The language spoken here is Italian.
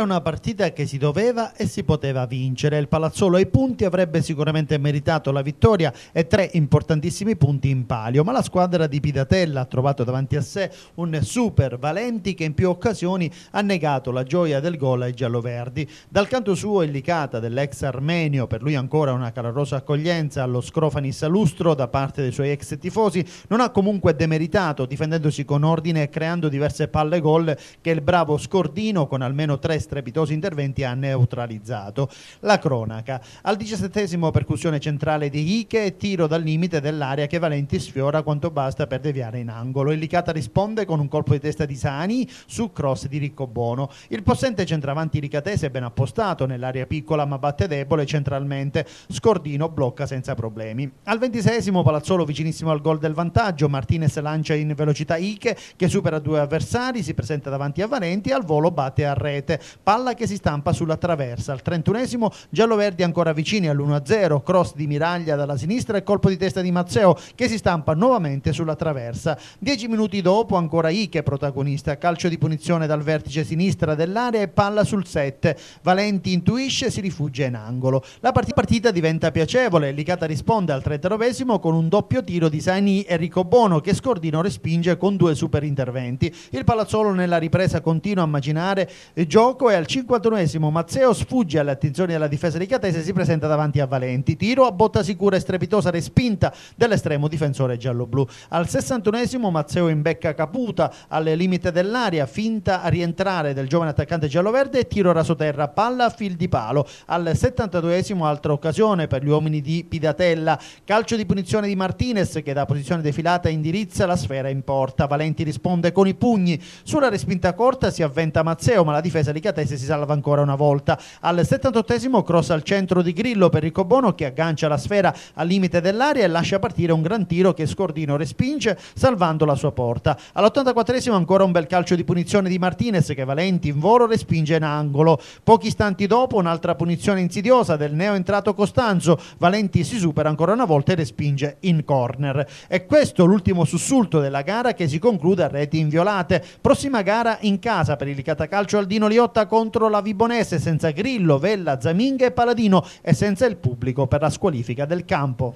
stata una partita che si doveva e si poteva vincere. Il Palazzolo ai punti avrebbe sicuramente meritato la vittoria e tre importantissimi punti in palio, ma la squadra di Pidatella ha trovato davanti a sé un super Valenti che in più occasioni ha negato la gioia del gol ai gialloverdi. Dal canto suo il Licata dell'ex armenio, per lui ancora una calorosa accoglienza allo Scrofani Salustro da parte dei suoi ex tifosi, non ha comunque demeritato difendendosi con ordine e creando diverse palle gol che il bravo Scordino con almeno tre strepitosi interventi ha neutralizzato. La cronaca. Al diciassettesimo percussione centrale di Ike, tiro dal limite dell'area che Valenti sfiora quanto basta per deviare in angolo. Illicata risponde con un colpo di testa di Sani su cross di Riccobono. Il possente centravanti ricatese è ben appostato nell'area piccola ma batte debole centralmente. Scordino blocca senza problemi. Al ventisesimo Palazzolo vicinissimo al gol del vantaggio, Martinez lancia in velocità Ike che supera due avversari, si presenta davanti a Valenti e al volo batte a rete palla che si stampa sulla traversa. Al 31esimo, giallo-verdi ancora vicini all'1-0, cross di Miraglia dalla sinistra e colpo di testa di Mazzeo che si stampa nuovamente sulla traversa. Dieci minuti dopo ancora Ike protagonista, calcio di punizione dal vertice sinistra dell'area e palla sul 7. Valenti intuisce e si rifugia in angolo. La partita diventa piacevole, Licata risponde al 39 esimo con un doppio tiro di Saini e Bono che Scordino respinge con due super interventi. Il palazzolo nella ripresa continua a immaginare gioco blocco e al 51esimo Mazzeo sfugge alle attenzioni della difesa di Catese e si presenta davanti a Valenti. Tiro a botta sicura e strepitosa respinta dell'estremo difensore giallo-blu. Al 61esimo Mazzeo imbecca Caputa alle limite dell'aria, finta a rientrare del giovane attaccante giallo-verde e tiro rasoterra, palla a fil di palo. Al 72esimo altra occasione per gli uomini di Pidatella, calcio di punizione di Martinez che da posizione defilata indirizza la sfera in porta. Valenti risponde con i pugni. Sulla respinta corta si avventa Mazzeo ma la difesa di Catese Gatese si salva ancora una volta. Al 78esimo cross al centro di Grillo per Riccobono che aggancia la sfera al limite dell'area e lascia partire un gran tiro che Scordino respinge salvando la sua porta. All'84esimo ancora un bel calcio di punizione di Martinez che Valenti in volo respinge in angolo. Pochi istanti dopo un'altra punizione insidiosa del neo entrato Costanzo. Valenti si supera ancora una volta e respinge in corner. E questo l'ultimo sussulto della gara che si conclude a reti inviolate. Prossima gara in casa per il catacalcio Aldino Liotta lotta contro la Vibonese senza Grillo, Vella, Zaminga e Paladino e senza il pubblico per la squalifica del campo.